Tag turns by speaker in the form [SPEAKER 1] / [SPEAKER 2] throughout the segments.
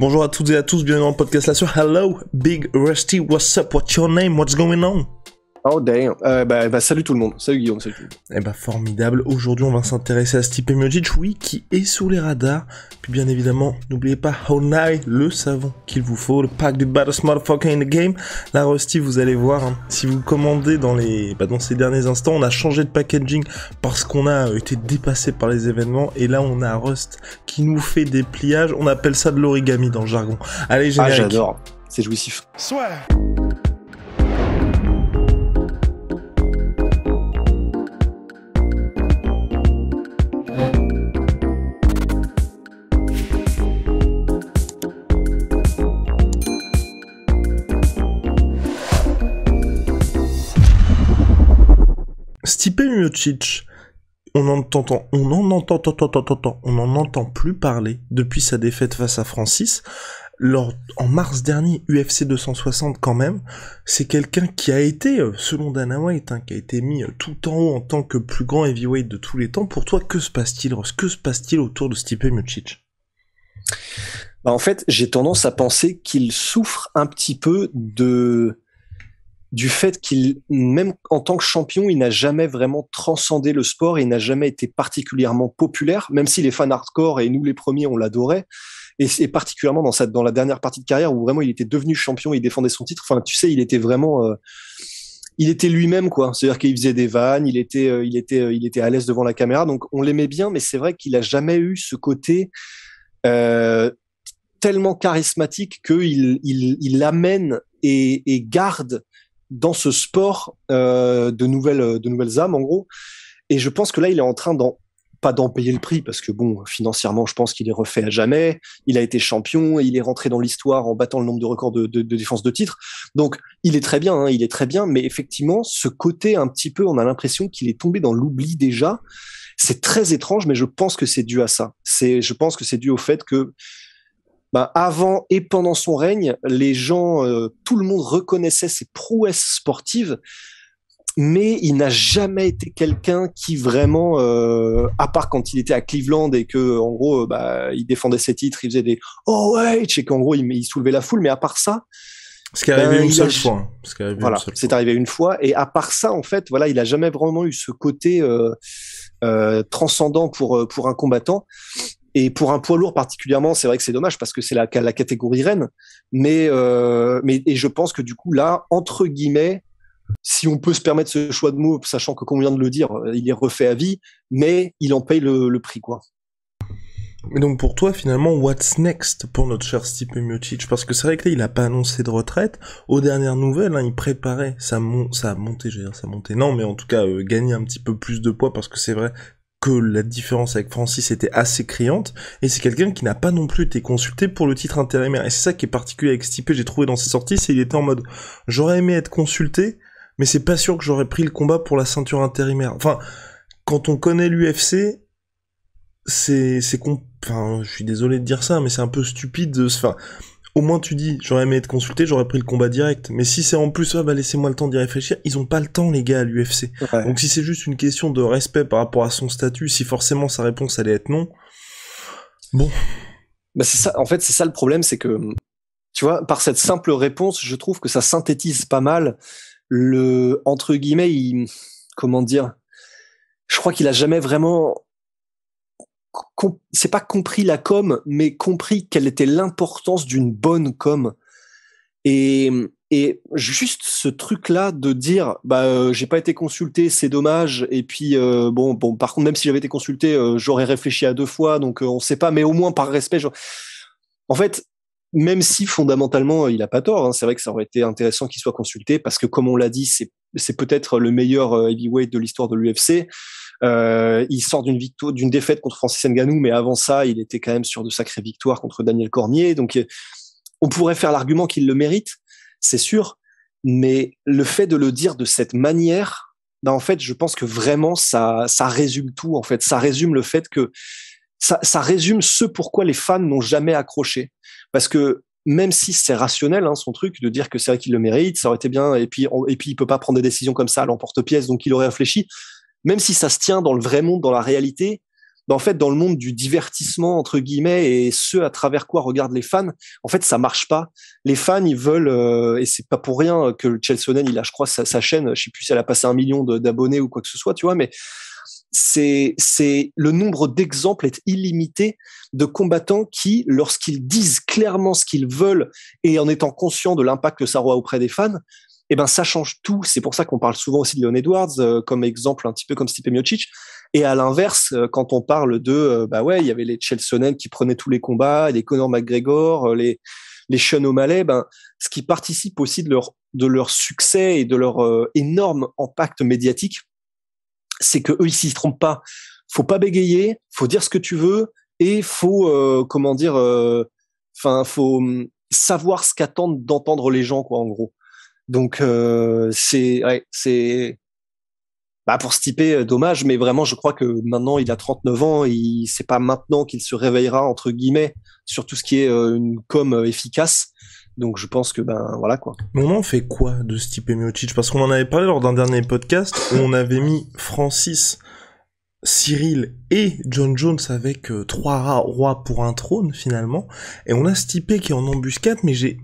[SPEAKER 1] Bonjour à toutes et à tous, bienvenue dans podcast là sur Hello, Big Rusty, what's up, what's your name, what's going on? Oh damn. Euh, bah, bah, salut tout le monde. Salut Guillaume, salut Eh bah formidable. Aujourd'hui on va s'intéresser à Stipe Miocic, oui, qui est sous les radars. Puis bien évidemment, n'oubliez pas Honai, le savon qu'il vous faut, le pack du Battle motherfucker in the game. La Rusty, vous allez voir, hein. si vous commandez dans les, bah, dans ces derniers instants, on a changé de packaging parce qu'on a euh, été dépassé par les événements. Et là on a Rust qui nous fait des pliages. On appelle ça de l'origami dans le jargon. Allez, ah, générique. Ah j'adore. C'est jouissif. Soit. on en entend, on en entend, on entend plus parler depuis sa défaite face à Francis. en mars dernier, UFC 260 quand même, c'est quelqu'un qui a été, euh, selon Dana White, hein, qui a été mis euh, tout en haut en tant que plus grand heavyweight de tous les temps. Pour toi, que se passe-t-il, Ross Que se passe-t-il autour de Stipe Miocic bah, En fait,
[SPEAKER 2] j'ai tendance à penser qu'il souffre un petit peu de du fait qu'il, même en tant que champion, il n'a jamais vraiment transcendé le sport, il n'a jamais été particulièrement populaire, même si les fans hardcore, et nous les premiers, on l'adorait, et, c'est particulièrement dans, sa, dans la dernière partie de carrière où vraiment il était devenu champion, il défendait son titre, enfin tu sais, il était vraiment... Euh, il était lui-même quoi, c'est-à-dire qu'il faisait des vannes, il était, euh, il était, euh, il était à l'aise devant la caméra, donc on l'aimait bien, mais c'est vrai qu'il a jamais eu ce côté tellement charismatique qu'il il, il amène et, et garde dans ce sport euh, de nouvelles euh, de nouvelles âmes en gros. Et je pense que là, il est en train d'en pas d'en payer le prix parce que bon, financièrement, je pense qu'il est refait à jamais. Il a été champion, et il est rentré dans l'histoire en battant le nombre de records de, défense de titre. Donc, il est très bien, hein, il est très bien. Mais effectivement, ce côté un petit peu, on a l'impression qu'il est tombé dans l'oubli déjà. C'est très étrange, mais je pense que c'est dû à ça. C'est, je pense que c'est dû au fait que bah, avant et pendant son règne, les gens, euh, tout le monde reconnaissait ses prouesses sportives, mais il n'a jamais été quelqu'un qui vraiment, euh, à part quand il était à Cleveland et que en gros, euh, bah, il défendait ses titres, il faisait des oh ouais, et qu'en gros, il, il, soulevait la foule, mais à part ça. Ce qui est arrivé ben, une seule fois.
[SPEAKER 1] Hein. voilà, c'est
[SPEAKER 2] arrivé une fois. Et à part ça, en fait, voilà, il a jamais vraiment eu ce côté euh, euh transcendant pour pour un combattant. Et pour un poids lourd particulièrement, c'est vrai que c'est dommage parce que c'est la, catégorie reine. Mais, euh, mais et je pense que du coup là, entre guillemets, si on peut se permettre ce choix de mots, sachant que comme on vient de le dire, il est refait à vie, mais il en paye le, prix quoi.
[SPEAKER 1] Mais donc pour toi finalement, what's next pour notre cher Stipe Miocic Parce que c'est vrai que là, il n'a pas annoncé de retraite. Aux dernières nouvelles, hein, il préparait sa, mon monté, montée, dire sa montée. Non, mais en tout cas, euh, gagner un petit peu plus de poids parce que c'est vrai que la différence avec Francis était assez criante, et c'est quelqu'un qui n'a pas non plus été consulté pour le titre intérimaire. Et c'est ça qui est particulier avec Stipe, j'ai trouvé dans ses sorties, c'est qu'il était en mode j'aurais aimé être consulté, mais c'est pas sûr que j'aurais pris le combat pour la ceinture intérimaire. Enfin, quand on connaît l'UFC, c'est c'est enfin, je suis désolé de dire ça, mais c'est un peu stupide. de Enfin, au moins tu dis, j'aurais aimé être consulté, j'aurais pris le combat direct. Mais si c'est en plus, ça ah, bah laissez-moi le temps d'y réfléchir, ils ont pas le temps les gars à l'UFC. Donc si c'est juste une question de respect par rapport à son statut, si forcément sa réponse allait être non, bon. Bah c'est ça, en fait c'est ça le problème,
[SPEAKER 2] c'est que, tu vois, par cette simple réponse, je trouve que ça synthétise pas mal le, entre guillemets, comment dire, je crois qu'il a jamais vraiment c'est pas compris la com, mais compris quelle était l'importance d'une bonne com. Et, juste ce truc-là de dire, bah, euh, j'ai pas été consulté, c'est dommage. Et puis, euh, bon, bon, par contre, même si j'avais été consulté, euh, j'aurais réfléchi à deux fois, donc on sait pas, mais au moins par respect. En fait, même si fondamentalement il a pas tort, hein, c'est vrai que ça aurait été intéressant qu'il soit consulté parce que, comme on l'a dit, c'est peut-être le meilleur heavyweight de l'histoire de l'UFC. Euh, il sort d'une victoire, d'une défaite contre Francis Nganou, mais avant ça, il était quand même sur de sacrées victoires contre Daniel Cornier Donc, euh, on pourrait faire l'argument qu'il le mérite, c'est sûr, mais le fait de le dire de cette manière, ben en fait, je pense que vraiment ça, ça résume tout. En fait, ça résume le fait que ça, résume ce pourquoi les fans n'ont jamais accroché, parce que même si c'est rationnel hein, son truc de dire que c'est vrai qu'il le mérite, ça aurait été bien. Et puis et puis il peut pas prendre des décisions comme ça à l'emporte-pièce, donc il aurait réfléchi même si ça se tient dans le vrai monde, dans la réalité, ben en fait, dans le monde du divertissement, entre guillemets, et ce à travers quoi regardent les fans, en fait, ça marche pas. Les fans, ils veulent, euh, et c'est pas pour rien que Chelsea il a, je crois, sa, chaîne, je sais plus si elle a passé un million d'abonnés ou quoi que ce soit, tu vois, mais c'est, c'est, le nombre d'exemples est illimité de combattants qui, lorsqu'ils disent clairement ce qu'ils veulent et en étant conscients de l'impact que ça aura auprès des fans, eh ben ça change tout. C'est pour ça qu'on parle souvent aussi de Leon Edwards euh, comme exemple, un petit peu comme Stipe Miocic. Et à l'inverse, euh, quand on parle de, euh, bah ouais, il y avait les Chelsonen qui prenaient tous les combats, les Conor McGregor, les les Sean O'Malley, ben ce qui participe aussi de leur de leur succès et de leur énorme impact médiatique, c'est que eux ils s'y trompent pas. Faut pas bégayer, faut dire ce que tu veux et faut comment dire, enfin faut hum, savoir ce qu'attendent d'entendre les gens quoi en gros. Donc euh, c'est ouais, c'est bah pour Stipe euh, dommage, mais vraiment je crois que maintenant il a 39 ans, et c'est pas maintenant qu'il se réveillera entre guillemets sur tout ce qui est euh, une com
[SPEAKER 1] efficace. Donc je pense que ben voilà quoi. Mais on fait quoi de Stipe Miocic Parce qu'on en avait parlé lors d'un dernier podcast où on avait mis Francis, Cyril et John Jones avec trois trois rois pour un trône finalement, et on a Stipe qui est en embuscade, mais j'ai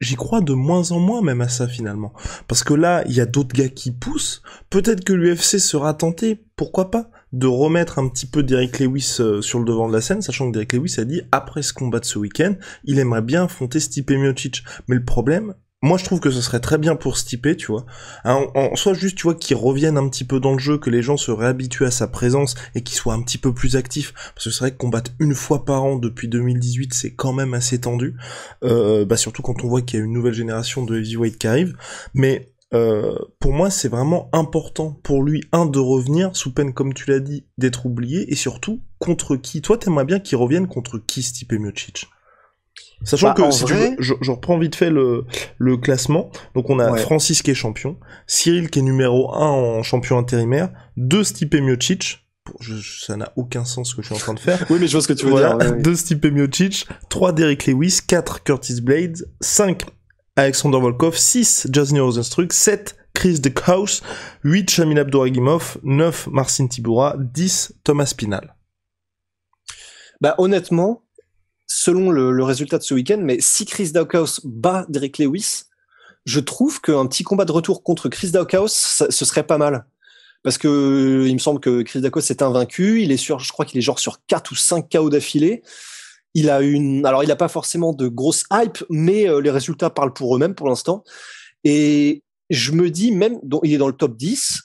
[SPEAKER 1] j'y crois de moins en moins même à ça finalement. Parce que là, il y a d'autres gars qui poussent. Peut-être que l'UFC sera tenté, pourquoi pas, de remettre un petit peu Derek Lewis euh, sur le devant de la scène, sachant que Derek Lewis a dit, après ce combat de ce week-end, il aimerait bien affronter Stipe Miocic. Mais le problème, moi je trouve que ce serait très bien pour Stipe, tu vois. En, en soit juste, tu vois, qu'il revienne un petit peu dans le jeu, que les gens se réhabituent à sa présence et qu'il soit un petit peu plus actif. Parce que c'est vrai que combattre une fois par an depuis 2018, c'est quand même assez tendu. Euh, bah surtout quand on voit qu'il y a une nouvelle génération de heavyweight qui arrive. Mais euh, pour moi, c'est vraiment important pour lui, un, de revenir, sous peine, comme tu l'as dit, d'être oublié, et surtout, contre qui Toi, t'aimerais bien qu'il revienne contre qui, Stipe Miocic Sachant bah, que si tu je, reprends vite fait le, le classement. Donc on a Francis qui est champion, Cyril qui est numéro 1 en champion intérimaire, 2 Stipe Miocic. ça n'a aucun sens ce que je suis en train de faire. oui, mais je vois que tu veux dire. 2 Stipe Miocic, 3 Derek Lewis, 4 Curtis Blades, 5 Alexander Volkov, 6 Jasmine Rosenstruck, 7 Chris cause 8 Shamil Abdouragimov, 9 Marcin Tibura, 10 Thomas Pinal.
[SPEAKER 2] Bah honnêtement, selon le, résultat de ce week-end, mais si Chris Daukaus bat Derek Lewis, je trouve qu'un petit combat de retour contre Chris Dawkins, ce serait pas mal. Parce que il me semble que Chris Daukaus est invaincu, il est sur, je crois qu'il est genre sur 4 ou 5 KO d'affilée. Il a une, alors il n'a pas forcément de grosse hype, mais euh, les résultats parlent pour eux-mêmes pour l'instant. Et je me dis même, il est dans le top 10,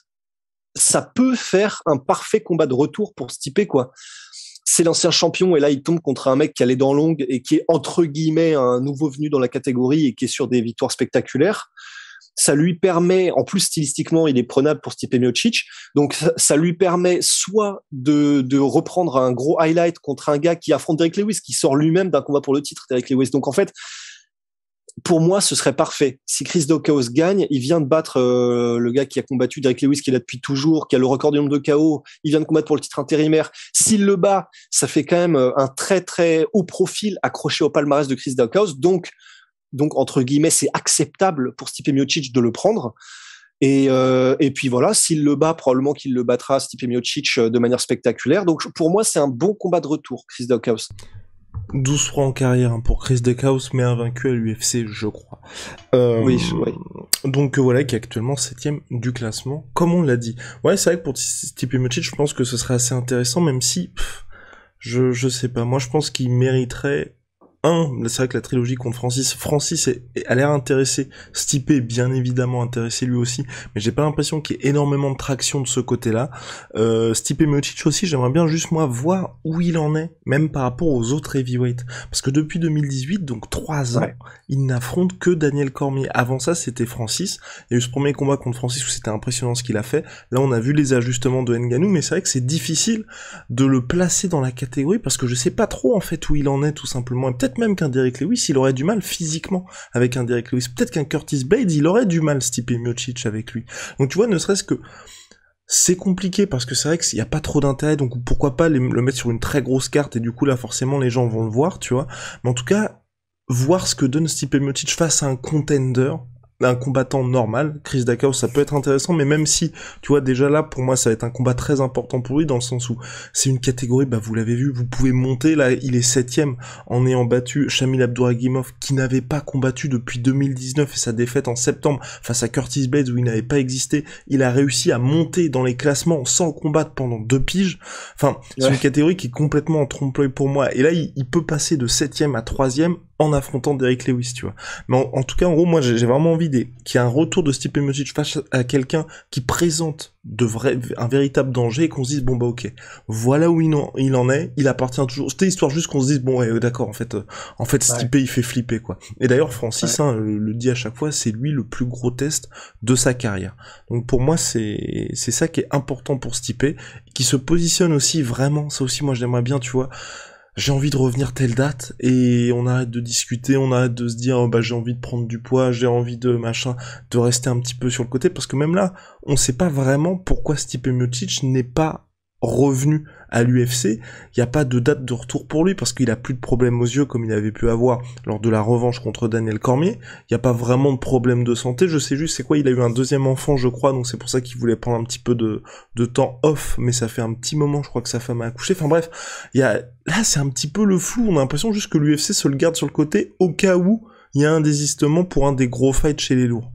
[SPEAKER 2] ça peut faire un parfait combat de retour pour Stipe, quoi c'est l'ancien champion et là il tombe contre un mec qui a dans dents et qui est entre guillemets un nouveau venu dans la catégorie et qui est sur des victoires spectaculaires. Ça lui permet, en plus stylistiquement, il est prenable pour Stipe Miocic, donc ça lui permet soit de, de reprendre un gros highlight contre un gars qui affronte Derek Lewis, qui sort lui-même d'un combat pour le titre, Derek Lewis. Donc en fait, pour moi, ce serait parfait. Si Chris Dawkins gagne, il vient de battre euh, le gars qui a combattu Derek Lewis, qui est là depuis toujours, qui a le record du nombre de KO. Il vient de combattre pour le titre intérimaire. S'il le bat, ça fait quand même euh, un très très haut profil accroché au palmarès de Chris Dawkins. Donc, donc entre guillemets, c'est acceptable pour Stipe Miocic de le prendre. Et, euh, puis voilà, s'il le bat, probablement qu'il le battra Stipe Miocic de manière spectaculaire. Donc pour moi, c'est un bon combat de retour, Chris Dawkins.
[SPEAKER 1] 12 fois en carrière hein, pour Chris Decaus, mais invaincu à l'UFC, je crois. Euh, oui, oui, Donc euh, voilà, qui est actuellement septième du classement, comme on l'a dit. Ouais, c'est vrai que pour Stipe Miocic, je pense que ce serait assez intéressant, même si, je, je sais pas, moi je pense qu'il mériterait un, c'est vrai que la trilogie contre Francis, Francis a l'air intéressé, Stipe bien évidemment intéressé lui aussi, mais j'ai pas l'impression qu'il y ait énormément de traction de ce côté-là. Euh, Stipe Miocic aussi, j'aimerais bien juste moi voir où il en est, même par rapport aux autres heavyweights, parce que depuis 2018, donc 3 ans, il n'affronte que Daniel Cormier. Avant ça, c'était Francis. Il y a eu ce premier combat contre Francis où c'était impressionnant ce qu'il a fait. Là, on a vu les ajustements de Nganou, mais c'est vrai que c'est difficile de le placer dans la catégorie parce que je sais pas trop en fait où il en est tout simplement. peut-être même qu'un Derek Lewis, il aurait du mal physiquement avec un Derek Lewis. Peut-être qu'un Curtis Blade il aurait du mal, Stipe Miocic, avec lui. Donc tu vois, ne serait-ce que c'est compliqué parce que c'est vrai qu'il n'y a pas trop d'intérêt, donc pourquoi pas le mettre sur une très grosse carte et du coup là forcément les gens vont le voir, tu vois. Mais en tout cas, voir ce que donne Stipe Miocic face à un contender, un combattant normal, Chris Dakao, ça peut être intéressant, mais même si, tu vois, déjà là, pour moi, ça va être un combat très important pour lui, dans le sens où c'est une catégorie, bah, vous l'avez vu, vous pouvez monter, là, il est septième, en ayant battu Shamil Abdouragimov, qui n'avait pas combattu depuis 2019, et sa défaite en septembre face à Curtis Blades, où il n'avait pas existé, il a réussi à monter dans les classements sans combattre pendant deux piges. Enfin, c'est une catégorie qui est complètement en trompe pour moi, et là, il, il peut passer de septième à troisième, en affrontant Derek Lewis, tu vois. Mais en, tout cas, en gros, moi, j'ai vraiment envie qu'il y ait un retour de Stipe Miocic face à quelqu'un qui présente de vrai, un véritable danger et qu'on se dise, bon, bah, ok, voilà où il en, il en est, il appartient toujours. C'était histoire juste qu'on se dise, bon, euh, d'accord, en fait, euh, en fait, Stipe, il fait flipper, quoi. Et d'ailleurs, Francis, hein, le, dit à chaque fois, c'est lui le plus gros test de sa carrière. Donc, pour moi, c'est, c'est ça qui est important pour Stipe, qui se positionne aussi vraiment, ça aussi, moi, j'aimerais bien, tu vois, j'ai envie de revenir telle date et on arrête de discuter, on arrête de se dire oh, bah j'ai envie de prendre du poids, j'ai envie de machin, de rester un petit peu sur le côté parce que même là, on sait pas vraiment pourquoi type Miocic n'est pas revenu à l'UFC, il n'y a pas de date de retour pour lui parce qu'il a plus de problèmes aux yeux comme il avait pu avoir lors de la revanche contre Daniel Cormier. Il n'y a pas vraiment de problème de santé. Je sais juste c'est quoi, il a eu un deuxième enfant, je crois, donc c'est pour ça qu'il voulait prendre un petit peu de, temps off, mais ça fait un petit moment, je crois que sa femme a accouché. Enfin bref, il y a, là c'est un petit peu le flou. On a l'impression juste que l'UFC se le garde sur le côté au cas où il y a un désistement pour un des gros fights chez les lourds.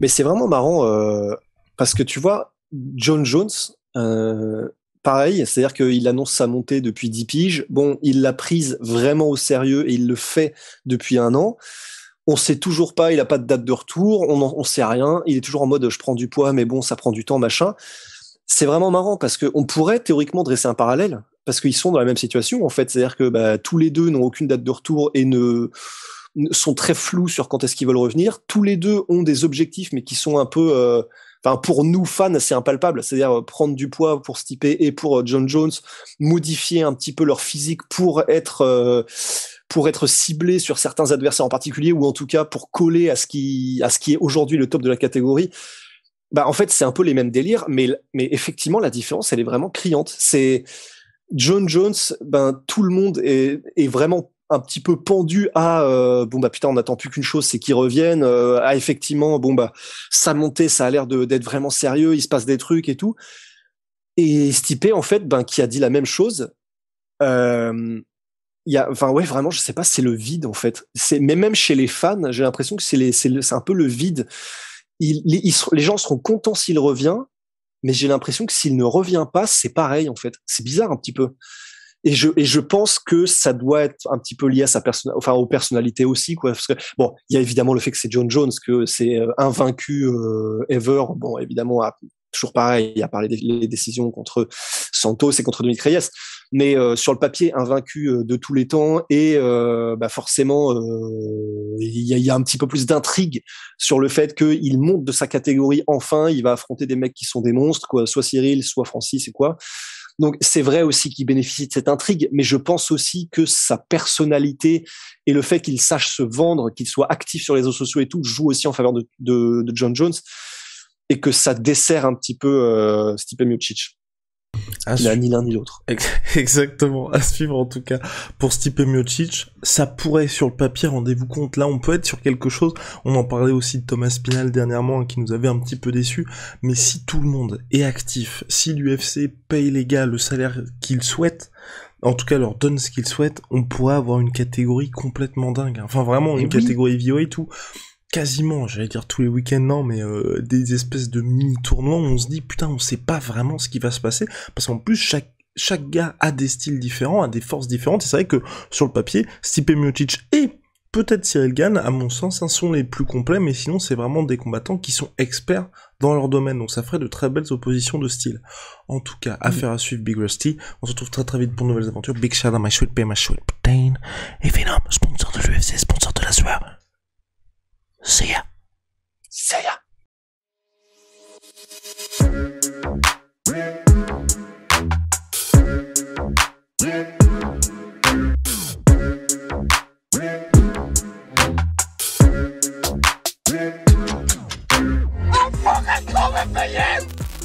[SPEAKER 1] Mais c'est vraiment
[SPEAKER 2] marrant euh, parce que tu vois, John Jones, euh, pareil, c'est-à-dire qu'il annonce sa montée depuis 10 piges. Bon, il l'a prise vraiment au sérieux et il le fait depuis un an. On sait toujours pas, il n'a pas de date de retour, on, ne sait rien. Il est toujours en mode je prends du poids, mais bon, ça prend du temps, machin. C'est vraiment marrant parce qu'on pourrait théoriquement dresser un parallèle parce qu'ils sont dans la même situation en fait. C'est-à-dire que bah, tous les deux n'ont aucune date de retour et ne sont très flous sur quand est-ce qu'ils veulent revenir. Tous les deux ont des objectifs mais qui sont un peu euh, enfin pour nous fans, c'est impalpable. C'est-à-dire euh, prendre du poids pour Stipe et pour euh, John Jones, modifier un petit peu leur physique pour être euh, pour être ciblé sur certains adversaires en particulier ou en tout cas pour coller à ce qui à ce qui est aujourd'hui le top de la catégorie. Bah en fait, c'est un peu les mêmes délires, mais mais effectivement la différence elle est vraiment criante. C'est John Jones, ben tout le monde est, est vraiment un petit peu pendu à euh, bon bah putain on attend plus qu'une chose c'est qu'ils reviennent euh, à effectivement bon bah ça montait ça a l'air d'être vraiment sérieux il se passe des trucs et tout et Stipe en fait ben qui a dit la même chose euh, il y a enfin ouais vraiment je sais pas c'est le vide en fait c'est mais même chez les fans j'ai l'impression que c'est c'est un peu le vide les gens seront contents s'il revient mais j'ai l'impression que s'il ne revient pas c'est pareil en fait c'est bizarre un petit peu et je et je pense que ça doit être un petit peu lié à sa personne enfin aux personnalités aussi quoi parce que bon il y a évidemment le fait que c'est John Jones que c'est euh, invaincu euh, ever bon évidemment ah, toujours pareil à parlé des décisions contre Santos et contre Dominique Reyes mais euh, sur le papier invaincu euh, de tous les temps et euh, bah forcément il y a, y, a, un petit peu plus d'intrigue sur le fait qu'il monte de sa catégorie enfin il va affronter des mecs qui sont des monstres quoi soit Cyril soit Francis et quoi donc c'est vrai aussi qu'il bénéficie de cette intrigue, mais je pense aussi que sa personnalité et le fait qu'il sache se vendre, qu'il soit actif sur les réseaux sociaux et tout, joue aussi en faveur de, de, John Jones et que ça dessert un petit peu euh, Stipe ni l'un ni l'autre.
[SPEAKER 1] Exactement, à suivre en tout cas. Pour Stipe Miocic, ça pourrait sur le papier, rendez-vous compte, là on peut être sur quelque chose, on en parlait aussi de Thomas Spinal dernièrement hein, qui nous avait un petit peu déçu, mais si tout le monde est actif, si l'UFC paye les gars le salaire qu'ils souhaitent, en tout cas leur donne ce qu'ils souhaitent, on pourrait avoir une catégorie complètement dingue. Enfin vraiment une catégorie catégorie et tout quasiment, j'allais dire tous les week-ends, non, mais euh, des espèces de mini-tournois où on se dit, putain, on sait pas vraiment ce qui va se passer, parce qu'en plus, chaque chaque gars a des styles différents, a des forces différentes, et c'est vrai que, sur le papier, Stipe Miocic et peut-être Cyril Gann, à mon sens, hein, sont les plus complets, mais sinon c'est vraiment des combattants qui sont experts dans leur domaine, donc ça ferait de très belles oppositions de style. En tout cas, affaire à suivre Big Rusty, on se retrouve très très vite pour de nouvelles aventures, Big Shadow, My Sweet Pay, My Sweet Putain, et Venom, sponsor de l'UFC, sponsor de la soirée. See ya. See ya. I'm fucking coming for you!